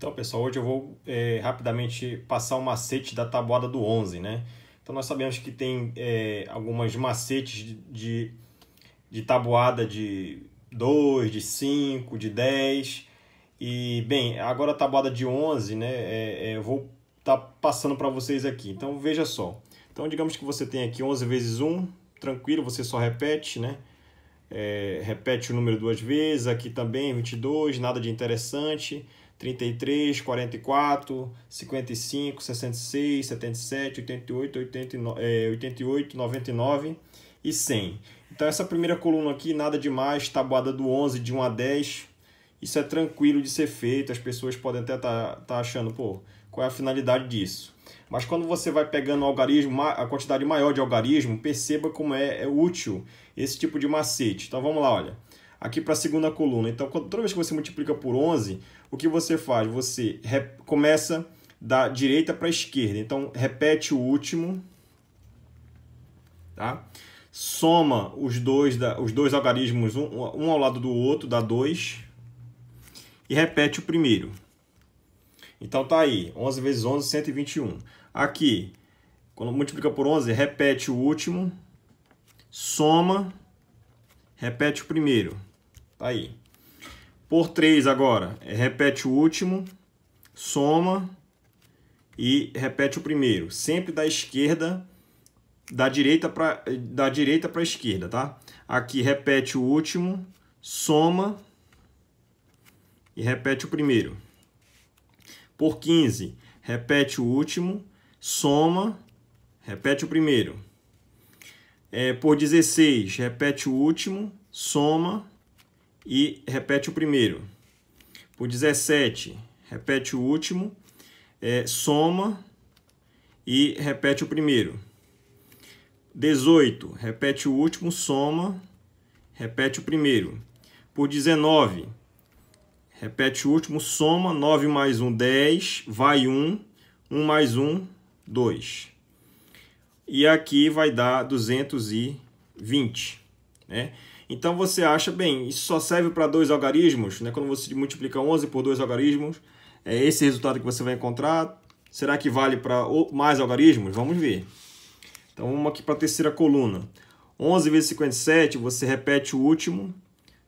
Então, pessoal, hoje eu vou é, rapidamente passar o um macete da tabuada do 11, né? Então, nós sabemos que tem é, algumas macetes de, de tabuada de 2, de 5, de 10. E, bem, agora a tabuada de 11, né? É, é, eu vou estar tá passando para vocês aqui. Então, veja só. Então, digamos que você tem aqui 11 vezes 1, tranquilo, você só repete, né? é, repete o número duas vezes, aqui também 22, nada de interessante, 33, 44, 55, 66, 77, 88, 89, é, 88 99 e 100. Então essa primeira coluna aqui, nada demais, tabuada do 11 de 1 a 10, isso é tranquilo de ser feito, as pessoas podem até estar tá, tá achando, pô, qual é a finalidade disso. Mas quando você vai pegando algarismo, a quantidade maior de algarismo, perceba como é, é útil esse tipo de macete. Então vamos lá, olha. Aqui para a segunda coluna. Então toda vez que você multiplica por 11, o que você faz? Você começa da direita para a esquerda. Então repete o último, tá? Soma os dois, da, os dois algarismos um, um ao lado do outro, dá 2. E repete o primeiro. Então tá aí, 11 vezes 11, 121. Aqui, quando multiplica por 11, repete o último, soma, repete o primeiro. Tá aí. Por 3 agora, é, repete o último, soma e repete o primeiro. Sempre da esquerda, da direita para da direita para esquerda, tá? Aqui repete o último, soma e repete o primeiro por 15. Repete o último, soma, repete o primeiro. É, por 16, repete o último, soma e repete o primeiro. Por 17, repete o último, é, soma e repete o primeiro. 18, repete o último, soma, repete o primeiro. Por 19, repete Repete o último, soma 9 mais 1, 10, vai 1, 1 mais 1, 2. E aqui vai dar 220, né? Então você acha, bem, isso só serve para dois algarismos, né? Quando você multiplica 11 por dois algarismos, é esse resultado que você vai encontrar. Será que vale para mais algarismos? Vamos ver. Então vamos aqui para a terceira coluna. 11 vezes 57, você repete o último,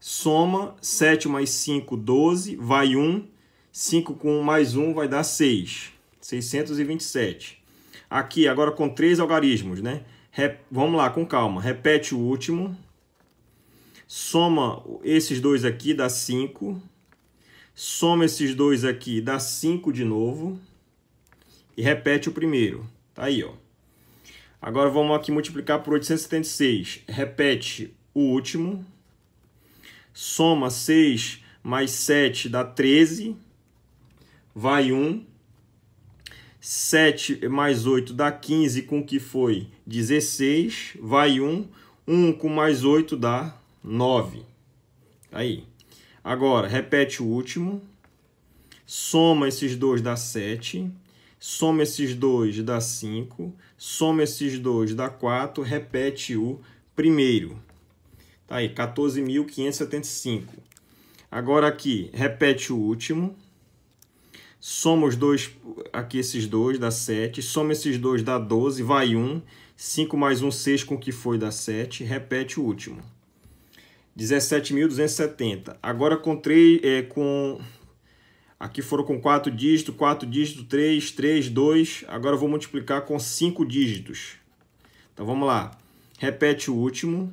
soma 7 mais 5, 12, vai 1, 5 com 1 mais 1 vai dar 6, 627. Aqui, agora com três algarismos, né? Rep... Vamos lá, com calma, repete o último, soma esses dois aqui, dá 5, soma esses dois aqui, dá 5 de novo, e repete o primeiro, tá aí, ó. Agora vamos aqui multiplicar por 876, repete o último, soma 6 mais 7 dá 13, vai 1. 7 mais 8 dá 15, com que foi 16, vai 1. 1 com mais 8 dá 9. Aí. Agora, repete o último. Soma esses dois dá 7. Soma esses dois dá 5. Soma esses dois dá 4. Repete o primeiro. Tá aí, 14.575. Agora aqui, repete o último. Soma os dois, aqui esses dois, dá 7. Soma esses dois, dá 12, vai 1. 5 mais 1, 6 com o que foi, dá 7. Repete o último. 17.270. Agora com 3, é, com... Aqui foram com 4 dígitos, 4 dígitos, 3, 3, 2. Agora eu vou multiplicar com 5 dígitos. Então vamos lá. Repete o último.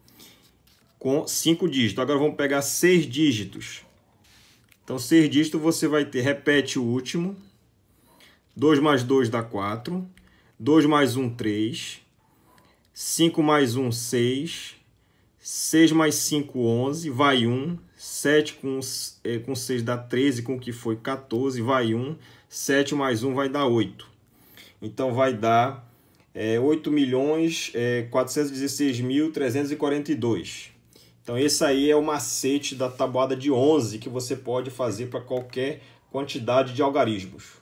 com 5 dígitos. Então, agora vamos pegar 6 dígitos. Então, 6 dígitos você vai ter, repete o último. 2 mais 2 dá 4. 2 mais 1, 3. 5 mais 1, 6. 6 mais 5, 11. Vai 1. 7 com, é, com 6 dá 13, com o que foi 14. Vai 1. 7 mais 1 vai dar 8. Então vai dar é, 8 milhões é, 416 então esse aí é o macete da tabuada de 11 que você pode fazer para qualquer quantidade de algarismos.